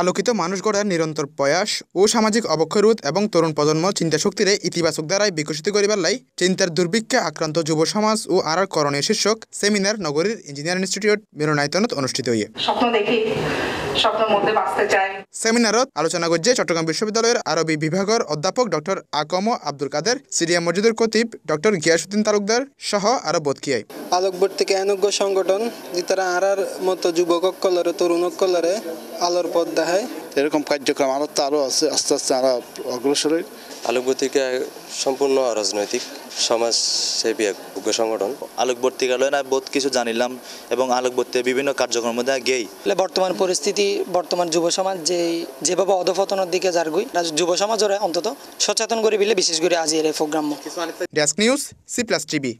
আলোকিত মানুষ গড়ার নিরন্তর প্রয়াস ও সামাজিক অবক্ষয়রোধ এবং তরুণ প্রজন্ম শক্তিরে ইতিবাচক দ্বারায় বিকশিত করিবার লাই চিন্তার দুর্ভিক্ষে আক্রান্ত যুব সমাজ ও আর করণীয় শীর্ষক সেমিনার নগরীর ইঞ্জিনিয়ারিং ইনস্টিটিউট মেরোনায়তনত অনুষ্ঠিত হইয়া স্বপ্ন দেখি স্বপ্ন মধ্যে বাঁচতে চাই সেমিনারত আলোচনা করছে চট্টগ্রাম বিশ্ববিদ্যালয়ের আরবি বিভাগের অধ্যাপক ডক্টর আকম আব্দুল কাদের সিরিয়া মসজিদের কতিব ডক্টর গিয়াসুদ্দিন তালুকদার সহ আরো বতকিয়াই আলোকবর্তীকে এনজ্ঞ সংগঠন যে তারা মতো যুবক কলরে তরুণ কলরে আলোর পথ দেখায় এরকম কার্যক্রম আরো তো আরো আছে আস্তে আস্তে আরো অগ্রসর আলোকবর্তিকা সম্পূর্ণ অরাজনৈতিক সমাজসেবী এক উগ্র সংগঠন আলোকবর্তিকালয় না বহুত কিছু জানিলাম এবং আলোকবর্তিকা বিভিন্ন কার্যক্রমের মধ্যে গেই বর্তমান পরিস্থিতি বর্তমান যুব সমাজ যে যেভাবে অধপতনের দিকে যারগুই যুব সমাজের অন্তত সচেতন করে বিলে বিশেষ করে আজ এর program desk news C plus TV